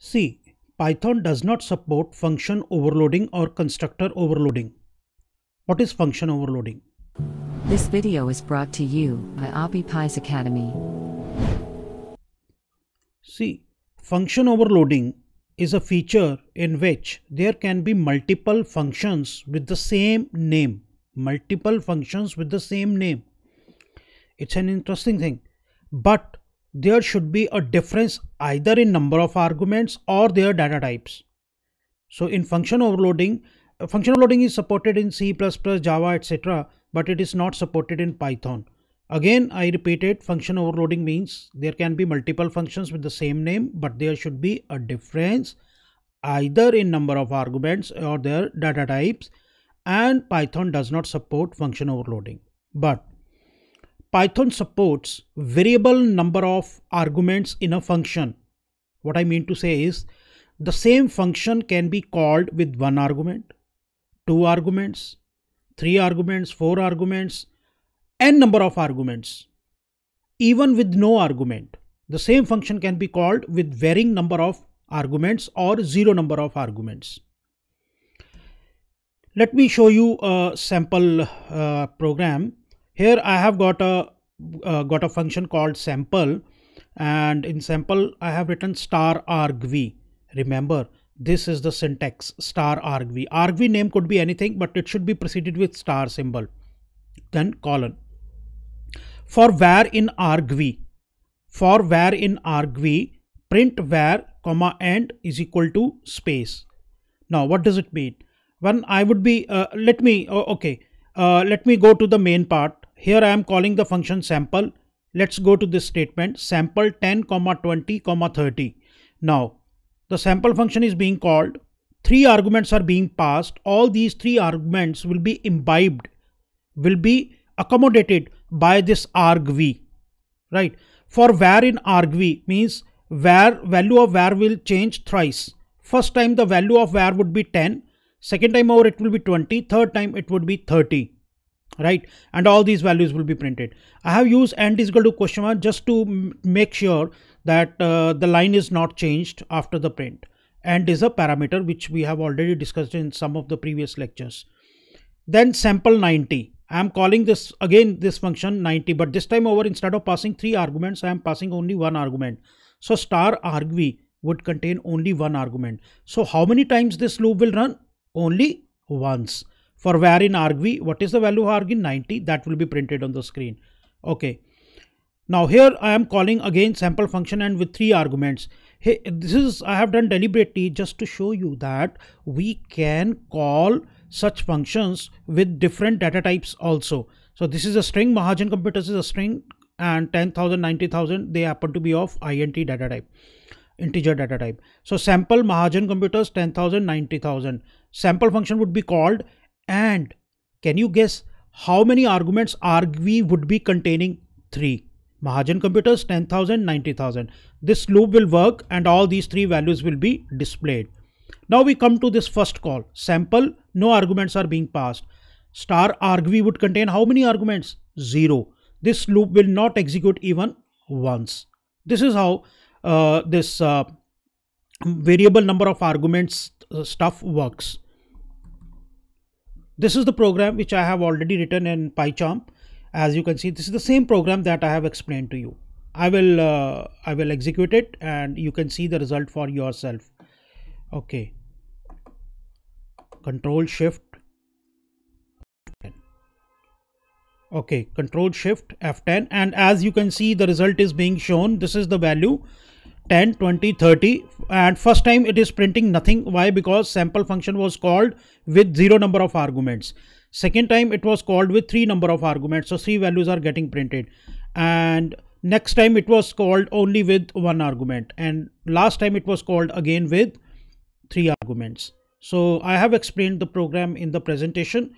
See, Python does not support function overloading or constructor overloading. What is function overloading? This video is brought to you by Abhi Pies Academy. See, function overloading is a feature in which there can be multiple functions with the same name. Multiple functions with the same name. It's an interesting thing. But there should be a difference either in number of arguments or their data types. So in function overloading, uh, function overloading is supported in C++, Java, etc. but it is not supported in Python. Again, I repeated function overloading means there can be multiple functions with the same name, but there should be a difference either in number of arguments or their data types and Python does not support function overloading. But Python supports variable number of arguments in a function. What I mean to say is the same function can be called with one argument, two arguments, three arguments, four arguments, n number of arguments. Even with no argument, the same function can be called with varying number of arguments or zero number of arguments. Let me show you a sample uh, program here I have got a uh, got a function called sample and in sample I have written star argv. Remember this is the syntax star argv. Argv name could be anything but it should be preceded with star symbol then colon. For var in argv for var in argv print var comma and is equal to space. Now what does it mean? When I would be uh, let me oh, okay uh, let me go to the main part here I am calling the function sample. Let's go to this statement sample 10 comma 20 comma 30. Now the sample function is being called. Three arguments are being passed. All these three arguments will be imbibed, will be accommodated by this argv, right? For var in argv means var value of var will change thrice. First time the value of var would be 10, second time over it will be 20, third time it would be 30 right and all these values will be printed i have used and is equal to question mark just to make sure that uh, the line is not changed after the print and is a parameter which we have already discussed in some of the previous lectures then sample 90 i am calling this again this function 90 but this time over instead of passing three arguments i am passing only one argument so star argv would contain only one argument so how many times this loop will run only once for var in argv what is the value of argv 90 that will be printed on the screen okay now here i am calling again sample function and with three arguments hey this is i have done deliberately just to show you that we can call such functions with different data types also so this is a string mahajan computers is a string and 10,000, 90,000, they happen to be of INT data type, integer data type. So sample Mahajan computers 10,000, 90,000. Sample function would be called and can you guess how many arguments argv would be containing? 3. Mahajan computers 10,000, 90,000. This loop will work and all these three values will be displayed. Now we come to this first call. Sample, no arguments are being passed. Star argv would contain how many arguments? 0. This loop will not execute even once. This is how uh, this uh, variable number of arguments uh, stuff works. This is the program which I have already written in PyCharm. As you can see, this is the same program that I have explained to you. I will uh, I will execute it and you can see the result for yourself. Okay. Control Shift. Okay, Control Shift F10 and as you can see the result is being shown. This is the value 10 20 30 and first time it is printing nothing why because sample function was called with zero number of arguments second time it was called with three number of arguments so three values are getting printed and next time it was called only with one argument and last time it was called again with three arguments so i have explained the program in the presentation